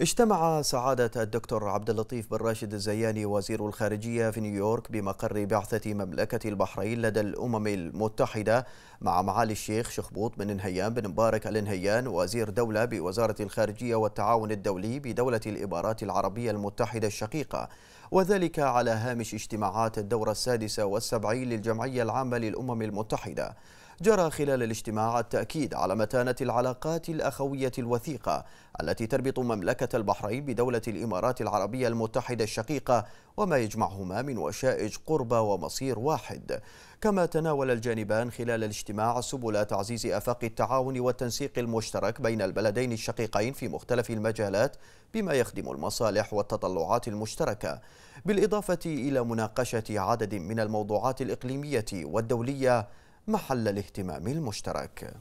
اجتمع سعادة الدكتور عبد اللطيف بن راشد الزياني وزير الخارجية في نيويورك بمقر بعثة مملكة البحرين لدى الأمم المتحدة مع معالي الشيخ شخبوط بن نهيان بن مبارك آل نهيان وزير دولة بوزارة الخارجية والتعاون الدولي بدولة الإمارات العربية المتحدة الشقيقة وذلك على هامش اجتماعات الدورة السادسة والسبعين للجمعية العامة للأمم المتحدة جرى خلال الاجتماع التأكيد على متانة العلاقات الأخوية الوثيقة التي تربط مملكة البحرين بدولة الإمارات العربية المتحدة الشقيقة وما يجمعهما من وشائج قرب ومصير واحد كما تناول الجانبان خلال الاجتماع سبل تعزيز آفاق التعاون والتنسيق المشترك بين البلدين الشقيقين في مختلف المجالات بما يخدم المصالح والتطلعات المشتركة بالإضافة إلى مناقشة عدد من الموضوعات الإقليمية والدولية محل الاهتمام المشترك